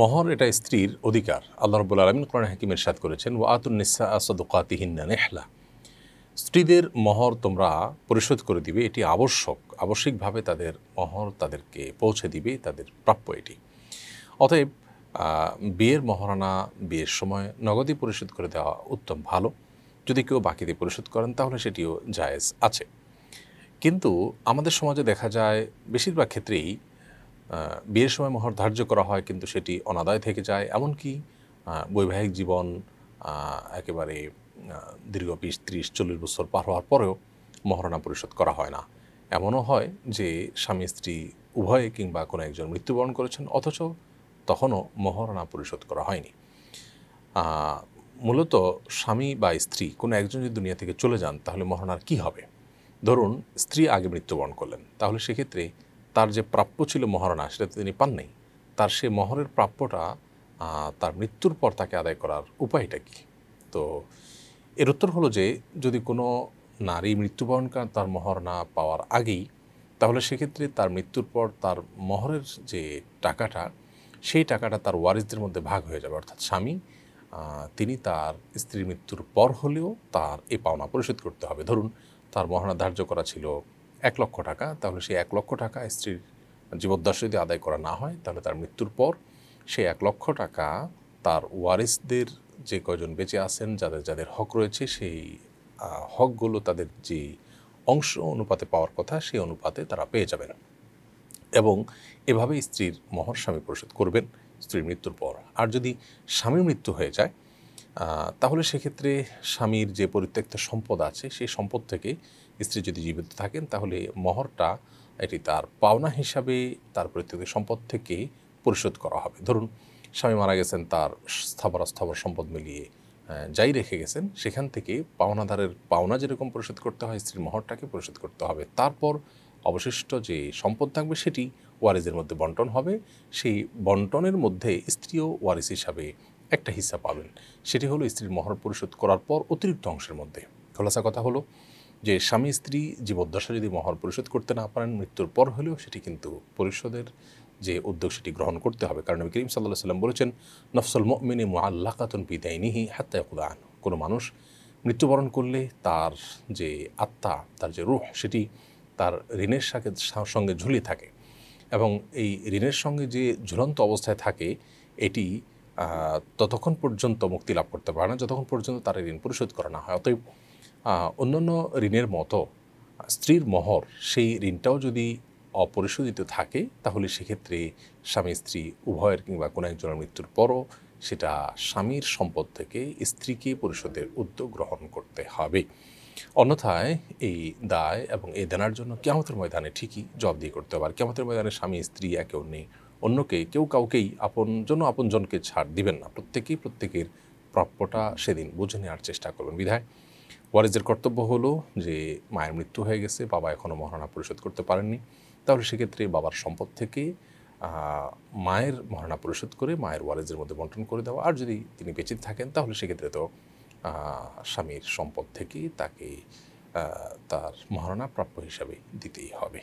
মহর এটা স্ত্রীর অধিকার আল্লাহ রবুল আলমিন কোরআন হাকিমের সাথ করেছেন ও আতুন্নিসা আসদুকাতিহিন্না নেহলা স্ত্রীদের মহর তোমরা পরিশোধ করে দিবে এটি আবশ্যক আবশ্যিকভাবে তাদের মহর তাদেরকে পৌঁছে দিবে তাদের প্রাপ্য এটি অতএব বিয়ের মহরানা বিয়ের সময় নগদই পরিশোধ করে দেওয়া উত্তম ভালো যদি কেউ বাকিতে পরিশোধ করেন তাহলে সেটিও জায়েজ আছে কিন্তু আমাদের সমাজে দেখা যায় বেশিরভাগ ক্ষেত্রেই বিয়ের সময় মোহর ধার্য করা হয় কিন্তু সেটি অনাদায় থেকে যায় এমনকি বৈবাহিক জীবন একেবারে দীর্ঘ বিশ ত্রিশ চল্লিশ বছর পার হওয়ার পরেও মহরণা পরিশোধ করা হয় না এমনও হয় যে স্বামী স্ত্রী উভয়ে কিংবা কোনো একজন মৃত্যুবরণ করেছেন অথচ তখনও মহরণা পরিশোধ করা হয়নি মূলত স্বামী বা স্ত্রী কোনো একজন যদি দুনিয়া থেকে চলে যান তাহলে মহরণার কি হবে ধরুন স্ত্রী আগে মৃত্যুবরণ করলেন তাহলে সেক্ষেত্রে তার যে প্রাপ্য ছিল মহারণা সেটা তিনি পান তার সে মহরের প্রাপ্যটা তার মৃত্যুর পর তাকে আদায় করার উপায়টা কি তো এর উত্তর হলো যে যদি কোনো নারী মৃত্যুবরণ করেন তার মহর না পাওয়ার আগেই তাহলে সেক্ষেত্রে তার মৃত্যুর পর তার মহরের যে টাকাটা সেই টাকাটা তার ওয়ারিসদের মধ্যে ভাগ হয়ে যাবে অর্থাৎ স্বামী তিনি তার স্ত্রীর মৃত্যুর পর হলেও তার এ পাওনা পরিশোধ করতে হবে ধরুন তার মহারণা ধার্য করা ছিল এক লক্ষ টাকা তাহলে সেই এক লক্ষ টাকা স্ত্রীর জীবদ্দাস যদি আদায় করা না হয় তাহলে তার মৃত্যুর পর সেই এক লক্ষ টাকা তার ওয়ারিসদের যে কয়জন বেঁচে আছেন যাদের যাদের হক রয়েছে সেই হকগুলো তাদের যে অংশ অনুপাতে পাওয়ার কথা সেই অনুপাতে তারা পেয়ে যাবেন এবং এভাবে স্ত্রীর মহর স্বামী পরিশোধ করবেন স্ত্রীর মৃত্যুর পর আর যদি স্বামীর মৃত্যু হয়ে যায় তাহলে সেক্ষেত্রে স্বামীর যে পরিত্যক্ত সম্পদ আছে সেই সম্পদ থেকে স্ত্রী যদি জীবিত থাকেন তাহলে মহরটা এটি তার পাওনা হিসাবে তার পরিত্যক্ত সম্পদ থেকে পরিশোধ করা হবে ধরুন স্বামী মারা গেছেন তার স্থাবর স্থাবর সম্পদ মিলিয়ে যাই রেখে গেছেন সেখান থেকে পাওনাধারের পাওনা যেরকম পরিশোধ করতে হয় স্ত্রীর মহরটাকে পরিশোধ করতে হবে তারপর অবশিষ্ট যে সম্পদ থাকবে সেটি ওয়ারিসের মধ্যে বন্টন হবে সেই বন্টনের মধ্যে স্ত্রীও ওয়ারিস হিসাবে একটা হিসাব পাবেন সেটি হলো স্ত্রীর মহর পরিশোধ করার পর অতিরিক্ত অংশের মধ্যে খোলাসা কথা হলো যে স্বামী স্ত্রী জীবদ্দশা যদি মহর পরিশোধ করতে না পারেন মৃত্যুর পর হলেও সেটি কিন্তু পরিশোধের যে উদ্যোগ সেটি গ্রহণ করতে হবে কারণ আমি করিম সাল্লাহ সাল্লাম বলেছেন নফসল মিনে মোয়াল্লা কাতন পিদাইনিহি হাত্তায় খুদান কোনো মানুষ মৃত্যুবরণ করলে তার যে আত্মা তার যে রুহ সেটি তার ঋণের সাথে সঙ্গে ঝুলে থাকে এবং এই ঋণের সঙ্গে যে ঝুলন্ত অবস্থায় থাকে এটি ততক্ষণ পর্যন্ত মুক্তি লাভ করতে পারে না যতক্ষণ পর্যন্ত তার ঋণ পরিশোধ করা না হয় অতএব অন্যান্য ঋণের মতো স্ত্রীর মহর সেই ঋণটাও যদি অপরিশোধিত থাকে তাহলে সেক্ষেত্রে স্বামী স্ত্রী উভয়ের কিংবা কোনো একজনের মৃত্যুর পরও সেটা স্বামীর সম্পদ থেকে স্ত্রীকে পরিশোধের উদ্যোগ গ্রহণ করতে হবে অন্যথায় এই দায় এবং এই দেনার জন্য কেমতের ময়দানে ঠিকই জব দিয়ে করতে হবে আর কেমতের ময়দানে স্বামী স্ত্রী একে অন্যে অন্যকে কেউ কাউকেই আপন জন্য আপনজনকে ছাড় দিবেন না প্রত্যেকেই প্রত্যেকের প্রাপ্যটা সেদিন বুঝে নেওয়ার চেষ্টা করবেন বিধায় ওয়ারেজের কর্তব্য হলো যে মায়ের মৃত্যু হয়ে গেছে বাবা এখনও মহারণা পরিশোধ করতে পারেননি তাহলে সেক্ষেত্রে বাবার সম্পদ থেকে মায়ের মহারণা পরিশোধ করে মায়ের ওয়ারেজের মধ্যে বন্টন করে দেওয়া আর যদি তিনি বেঁচে থাকেন তাহলে সেক্ষেত্রে তো স্বামীর সম্পদ থেকে তাকে তার মহারণা প্রাপ্য হিসাবে দিতেই হবে